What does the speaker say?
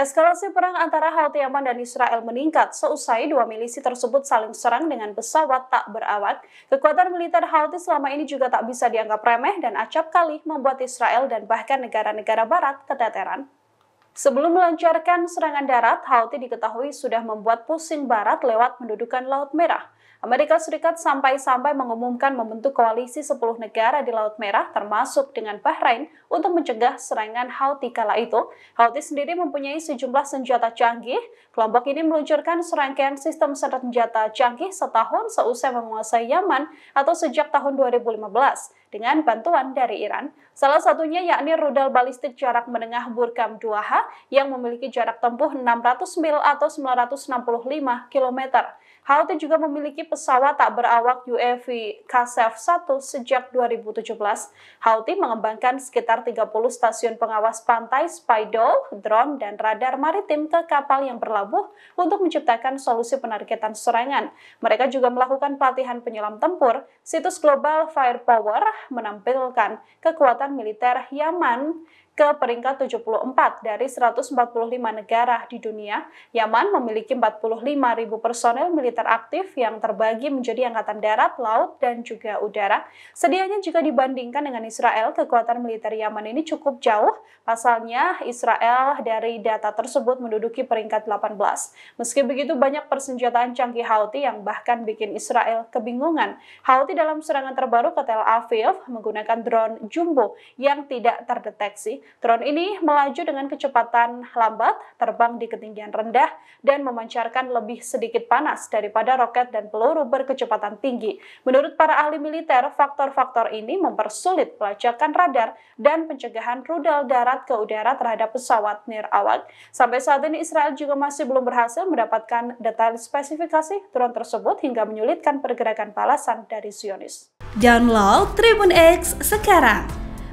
Eskalasi perang antara Houthi Yaman dan Israel meningkat seusai dua milisi tersebut saling serang dengan pesawat tak berawak. Kekuatan militer Houthi selama ini juga tak bisa dianggap remeh dan acap kali membuat Israel dan bahkan negara-negara barat keteteran. Sebelum melancarkan serangan darat, Houthi diketahui sudah membuat pusing barat lewat mendudukan Laut Merah. Amerika Serikat sampai-sampai mengumumkan membentuk koalisi 10 negara di Laut Merah termasuk dengan Bahrain untuk mencegah serangan Houthi kala itu. Houthi sendiri mempunyai sejumlah senjata canggih. Kelompok ini meluncurkan serangkaian sistem senjata canggih setahun seusai menguasai Yaman atau sejak tahun 2015 dengan bantuan dari Iran. Salah satunya yakni rudal balistik jarak menengah Burkam 2H yang memiliki jarak tempuh 600 mil atau 965 km. Halte juga memiliki pesawat tak berawak UAV kasef 1 sejak 2017. Houthi mengembangkan sekitar 30 stasiun pengawas pantai, spidol, drone, dan radar maritim ke kapal yang berlabuh untuk menciptakan solusi penargetan serangan. Mereka juga melakukan pelatihan penyelam tempur, situs global Firepower menampilkan kekuatan militer Yaman ke peringkat 74 dari 145 negara di dunia. Yaman memiliki 45 ribu personel militer aktif yang terbagi menjadi angkatan darat, laut, dan juga udara. Sedianya jika dibandingkan dengan Israel, kekuatan militer Yaman ini cukup jauh. Pasalnya, Israel dari data tersebut menduduki peringkat 18. Meski begitu, banyak persenjataan canggih Houthi yang bahkan bikin Israel kebingungan. Houthi dalam serangan terbaru ke Tel Aviv menggunakan drone jumbo yang tidak terdeteksi drone ini melaju dengan kecepatan lambat, terbang di ketinggian rendah, dan memancarkan lebih sedikit panas daripada roket dan peluru berkecepatan tinggi. Menurut para ahli militer, faktor-faktor ini mempersulit pelacakan radar dan pencegahan rudal darat ke udara terhadap pesawat nirawak. Sampai saat ini Israel juga masih belum berhasil mendapatkan detail spesifikasi drone tersebut hingga menyulitkan pergerakan balasan dari Zionis. Download Tribun X sekarang